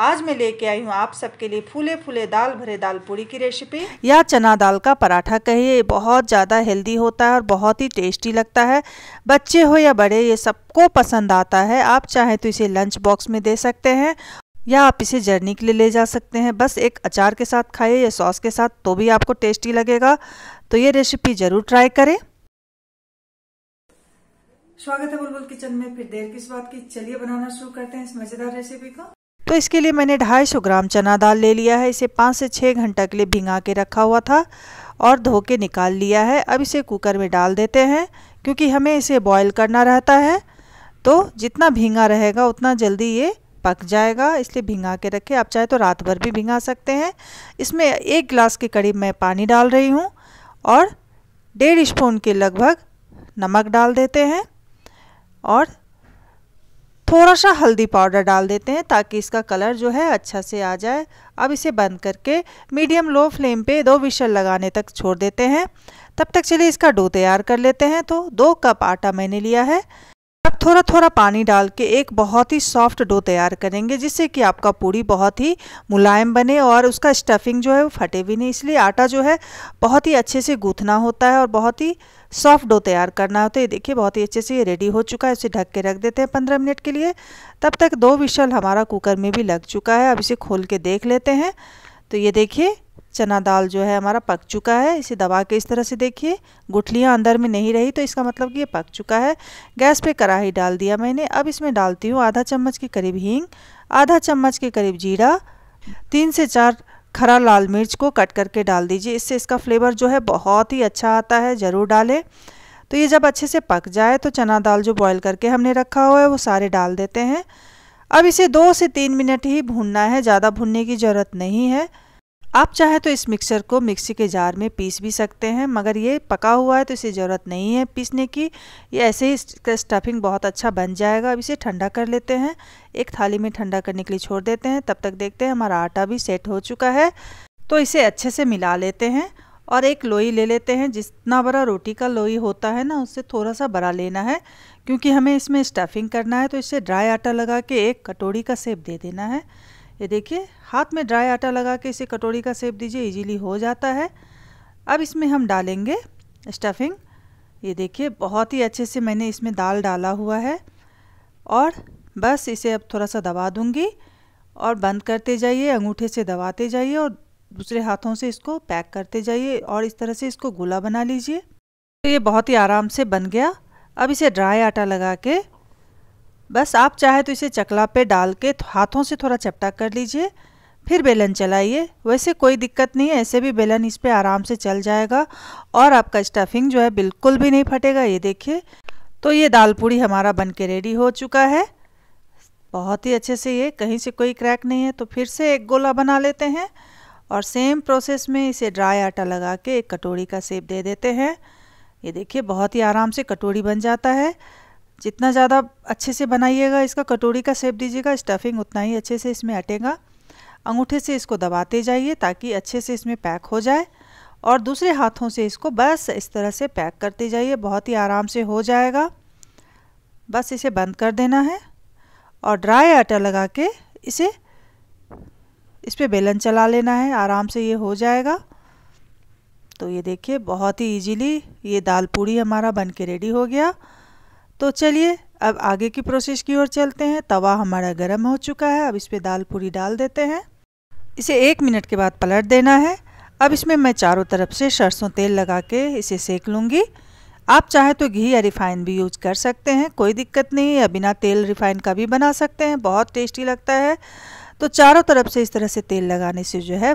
आज मैं लेके आई हूँ आप सबके लिए फूले फूले दाल भरे दाल पूड़ी की रेसिपी या चना दाल का पराठा कहिए बहुत ज़्यादा हेल्दी होता है और बहुत ही टेस्टी लगता है बच्चे हो या बड़े ये सबको पसंद आता है आप चाहे तो इसे लंच बॉक्स में दे सकते हैं या आप इसे जर्नी के लिए ले जा सकते हैं बस एक अचार के साथ खाइए या सॉस के साथ तो भी आपको टेस्टी लगेगा तो ये रेसिपी ज़रूर ट्राई करें स्वागत है बुलबुल किचन में फिर देर किस बात की चलिए बनाना शुरू करते हैं इस मजेदार रेसिपी को तो इसके लिए मैंने 250 ग्राम चना दाल ले लिया है इसे पाँच से छः घंटा के लिए भिंगा के रखा हुआ था और धो के निकाल लिया है अब इसे कुकर में डाल देते हैं क्योंकि हमें इसे बॉयल करना रहता है तो जितना भींगा रहेगा उतना जल्दी ये पक जाएगा इसलिए भिंगा के रखें आप चाहे तो रात भर भी भिंगा सकते हैं इसमें एक गिलास के करीब मैं पानी डाल रही हूँ और डेढ़ स्पून के लगभग नमक डाल देते हैं और थोड़ा सा हल्दी पाउडर डाल देते हैं ताकि इसका कलर जो है अच्छा से आ जाए अब इसे बंद करके मीडियम लो फ्लेम पे दो विशल लगाने तक छोड़ देते हैं तब तक चलिए इसका डो तैयार कर लेते हैं तो दो कप आटा मैंने लिया है थोड़ा थोड़ा पानी डाल के एक बहुत ही सॉफ्ट डो तैयार करेंगे जिससे कि आपका पूड़ी बहुत ही मुलायम बने और उसका स्टफिंग जो है वो फटे भी नहीं इसलिए आटा जो है बहुत ही अच्छे से गूंथना होता है और बहुत ही सॉफ्ट डो तैयार करना होता है देखिए बहुत ही अच्छे से ये रेडी हो चुका है इसे ढक के रख देते हैं पंद्रह मिनट के लिए तब तक दो विशल हमारा कुकर में भी लग चुका है अब इसे खोल के देख लेते हैं तो ये देखिए चना दाल जो है हमारा पक चुका है इसे दबा के इस तरह से देखिए गुठलियाँ अंदर में नहीं रही तो इसका मतलब कि ये पक चुका है गैस पे कढ़ाई डाल दिया मैंने अब इसमें डालती हूँ आधा चम्मच के करीब हींग आधा चम्मच के करीब जीरा तीन से चार खरा लाल मिर्च को कट करके डाल दीजिए इससे इसका फ्लेवर जो है बहुत ही अच्छा आता है ज़रूर डालें तो ये जब अच्छे से पक जाए तो चना दाल जो बॉयल करके हमने रखा हुआ है वो सारे डाल देते हैं अब इसे दो से तीन मिनट ही भूनना है ज़्यादा भूनने की ज़रूरत नहीं है आप चाहे तो इस मिक्सर को मिक्सी के जार में पीस भी सकते हैं मगर ये पका हुआ है तो इसे ज़रूरत नहीं है पीसने की ये ऐसे ही इसका स्टफिंग बहुत अच्छा बन जाएगा अब इसे ठंडा कर लेते हैं एक थाली में ठंडा करने के लिए छोड़ देते हैं तब तक देखते हैं हमारा आटा भी सेट हो चुका है तो इसे अच्छे से मिला लेते हैं और एक लोई ले लेते हैं जितना बड़ा रोटी का लोई होता है ना उससे थोड़ा सा बड़ा लेना है क्योंकि हमें इसमें स्टफिंग करना है तो इसे ड्राई आटा लगा के एक कटोरी का सेप दे देना है ये देखिए हाथ में ड्राई आटा लगा के इसे कटोरी का सेप दीजिए इजीली हो जाता है अब इसमें हम डालेंगे स्टफिंग ये देखिए बहुत ही अच्छे से मैंने इसमें दाल डाला हुआ है और बस इसे अब थोड़ा सा दबा दूंगी और बंद करते जाइए अंगूठे से दबाते जाइए और दूसरे हाथों से इसको पैक करते जाइए और इस तरह से इसको गोला बना लीजिए तो ये बहुत ही आराम से बन गया अब इसे ड्राई आटा लगा के बस आप चाहे तो इसे चकला पे डाल के हाथों से थोड़ा चपटा कर लीजिए फिर बेलन चलाइए वैसे कोई दिक्कत नहीं है ऐसे भी बेलन इस पर आराम से चल जाएगा और आपका स्टफिंग जो है बिल्कुल भी नहीं फटेगा ये देखिए तो ये दाल पूड़ी हमारा बन के रेडी हो चुका है बहुत ही अच्छे से ये कहीं से कोई क्रैक नहीं है तो फिर से एक गोला बना लेते हैं और सेम प्रोसेस में इसे ड्राई आटा लगा के एक कटोरी का सेप दे देते हैं ये देखिए बहुत ही आराम से कटोरी बन जाता है जितना ज़्यादा अच्छे से बनाइएगा इसका कटोरी का सेप दीजिएगा स्टफिंग उतना ही अच्छे से इसमें अटेगा अंगूठे से इसको दबाते जाइए ताकि अच्छे से इसमें पैक हो जाए और दूसरे हाथों से इसको बस इस तरह से पैक करते जाइए बहुत ही आराम से हो जाएगा बस इसे बंद कर देना है और ड्राई आटा लगा के इसे इस पर बेलन चला लेना है आराम से ये हो जाएगा तो ये देखिए बहुत ही इजीली ये दाल पूड़ी हमारा बन के रेडी हो गया तो चलिए अब आगे की प्रोसेस की ओर चलते हैं तवा हमारा गर्म हो चुका है अब इस पर दाल पूरी डाल देते हैं इसे एक मिनट के बाद पलट देना है अब इसमें मैं चारों तरफ से सरसों तेल लगा के इसे सेक लूँगी आप चाहे तो घी या रिफ़ाइन भी यूज कर सकते हैं कोई दिक्कत नहीं या बिना तेल रिफ़ाइन का भी बना सकते हैं बहुत टेस्टी लगता है तो चारों तरफ से इस तरह से तेल लगाने से जो है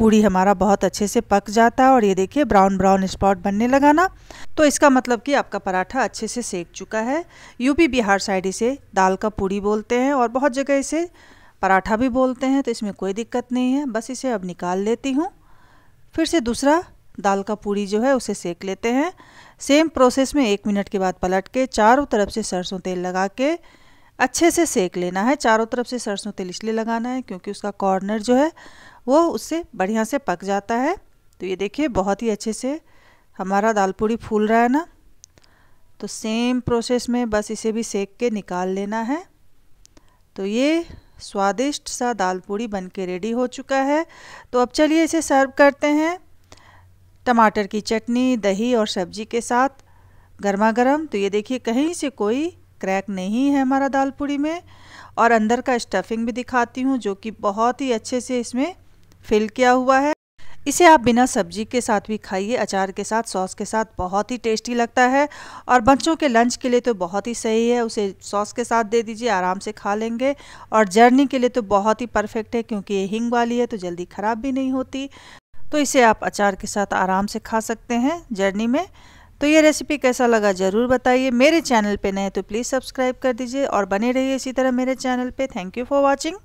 पूड़ी हमारा बहुत अच्छे से पक जाता है और ये देखिए ब्राउन ब्राउन स्पॉट बनने लगा ना तो इसका मतलब कि आपका पराठा अच्छे से सेक चुका है यूपी बिहार साइड इसे दाल का पूड़ी बोलते हैं और बहुत जगह इसे पराठा भी बोलते हैं तो इसमें कोई दिक्कत नहीं है बस इसे अब निकाल लेती हूँ फिर से दूसरा दाल का पूड़ी जो है उसे सेक लेते हैं सेम प्रोसेस में एक मिनट के बाद पलट के चारों तरफ से सरसों तेल लगा के अच्छे से सेक लेना है चारों तरफ से सरसों तेल इसलिए लगाना है क्योंकि उसका कॉर्नर जो है वो उससे बढ़िया से पक जाता है तो ये देखिए बहुत ही अच्छे से हमारा दाल पूड़ी फूल रहा है ना तो सेम प्रोसेस में बस इसे भी सेक के निकाल लेना है तो ये स्वादिष्ट सा दाल पूड़ी बन के रेडी हो चुका है तो अब चलिए इसे सर्व करते हैं टमाटर की चटनी दही और सब्जी के साथ गर्मा गर्म तो ये देखिए कहीं से कोई क्रैक नहीं है हमारा दाल पूड़ी में और अंदर का स्टफिंग भी दिखाती हूँ जो कि बहुत ही अच्छे से इसमें फिल किया हुआ है इसे आप बिना सब्जी के साथ भी खाइए अचार के साथ सॉस के साथ बहुत ही टेस्टी लगता है और बच्चों के लंच के लिए तो बहुत ही सही है उसे सॉस के साथ दे दीजिए आराम से खा लेंगे और जर्नी के लिए तो बहुत ही परफेक्ट है क्योंकि ये हिंग वाली है तो जल्दी ख़राब भी नहीं होती तो इसे आप अचार के साथ आराम से खा सकते हैं जर्नी में तो ये रेसिपी कैसा लगा ज़रूर बताइए मेरे चैनल पर नए तो प्लीज़ सब्सक्राइब कर दीजिए और बने रहिए इसी तरह मेरे चैनल पर थैंक यू फॉर वॉचिंग